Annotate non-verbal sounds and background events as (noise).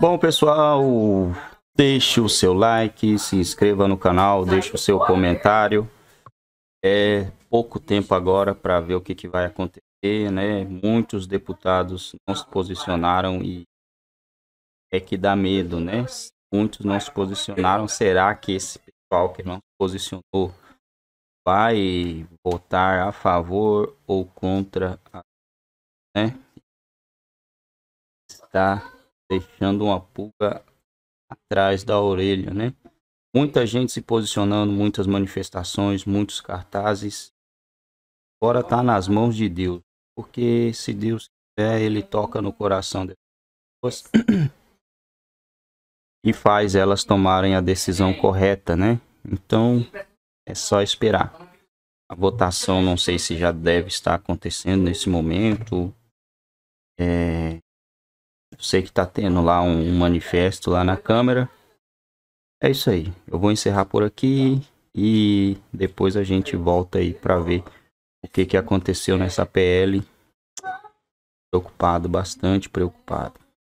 Bom, pessoal, deixe o seu like, se inscreva no canal, deixe o seu comentário. É pouco tempo agora para ver o que, que, vai acontecer, né? Muitos deputados não se posicionaram e é que dá medo, né? Muitos não se posicionaram. Será que esse pessoal que não se posicionou vai votar a favor ou contra? A... Né? Está deixando uma pulga atrás da orelha, né? Muita gente se posicionando, muitas manifestações, muitos cartazes. Agora tá nas mãos de Deus, porque se Deus quiser, Ele toca no coração das pessoas (coughs) e faz elas tomarem a decisão correta, né? Então é só esperar. A votação não sei se já deve estar acontecendo nesse momento. É, eu tipo, sei que tá tendo lá um, manifesto lá na Câmara. É isso aí. Eu vou encerrar por aqui e depois a gente volta aí para ver o que, que aconteceu nessa PL. Preocupado, bastante preocupado.